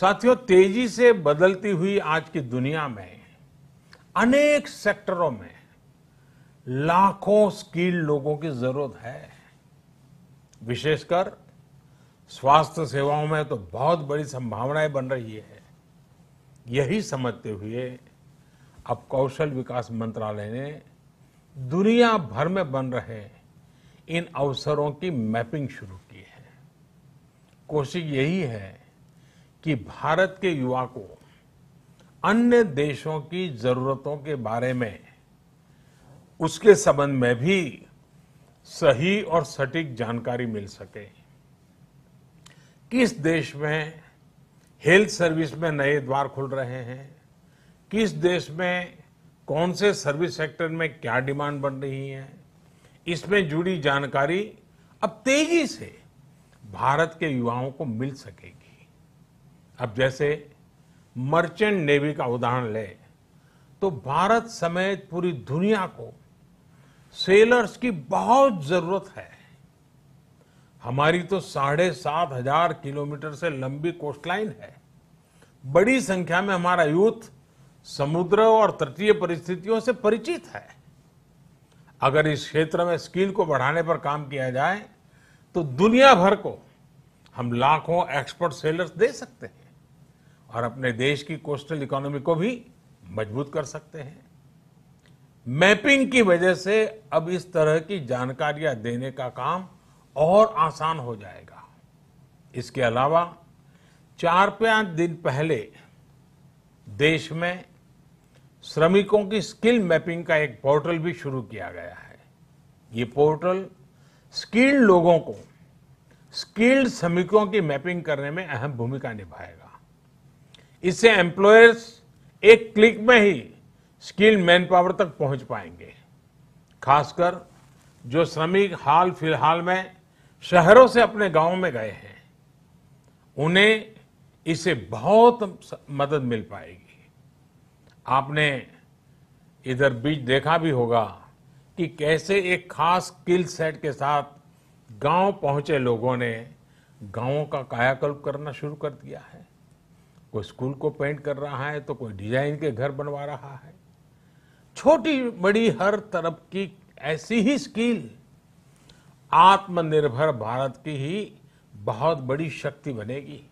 साथियों तेजी से बदलती हुई आज की दुनिया में अनेक सेक्टरों में लाखों स्किल लोगों की जरूरत है विशेषकर स्वास्थ्य सेवाओं में तो बहुत बड़ी संभावनाएं बन रही है यही समझते हुए अब कौशल विकास मंत्रालय ने दुनिया भर में बन रहे इन अवसरों की मैपिंग शुरू की है कोशिश यही है कि भारत के युवा को अन्य देशों की जरूरतों के बारे में उसके संबंध में भी सही और सटीक जानकारी मिल सके किस देश में हेल्थ सर्विस में नए द्वार खुल रहे हैं किस देश में कौन से सर्विस सेक्टर में क्या डिमांड बन रही है इसमें जुड़ी जानकारी अब तेजी से भारत के युवाओं को मिल सकेगी अब जैसे मर्चेंट नेवी का उदाहरण ले तो भारत समेत पूरी दुनिया को सेलर्स की बहुत जरूरत है हमारी तो साढ़े सात हजार किलोमीटर से लंबी कोस्टलाइन है बड़ी संख्या में हमारा यूथ समुद्र और तटीय परिस्थितियों से परिचित है अगर इस क्षेत्र में स्किल को बढ़ाने पर काम किया जाए तो दुनिया भर को हम लाखों एक्सपर्ट सेलर्स दे सकते हैं और अपने देश की कोस्टल इकोनॉमी को भी मजबूत कर सकते हैं मैपिंग की वजह से अब इस तरह की जानकारियां देने का काम और आसान हो जाएगा इसके अलावा चार पांच दिन पहले देश में श्रमिकों की स्किल मैपिंग का एक पोर्टल भी शुरू किया गया है ये पोर्टल स्किल्ड लोगों को स्किल्ड श्रमिकों की मैपिंग करने में अहम भूमिका निभाएगा इससे एम्प्लॉयर्स एक क्लिक में ही स्किल मैन पावर तक पहुंच पाएंगे खासकर जो श्रमिक हाल फिलहाल में शहरों से अपने गांव में गए हैं उन्हें इससे बहुत मदद मिल पाएगी आपने इधर बीच देखा भी होगा कि कैसे एक खास स्किल सेट के साथ गांव पहुंचे लोगों ने गांवों का कायाकल्प करना शुरू कर दिया है कोई स्कूल को पेंट कर रहा है तो कोई डिजाइन के घर बनवा रहा है छोटी बड़ी हर तरफ की ऐसी ही स्किल आत्मनिर्भर भारत की ही बहुत बड़ी शक्ति बनेगी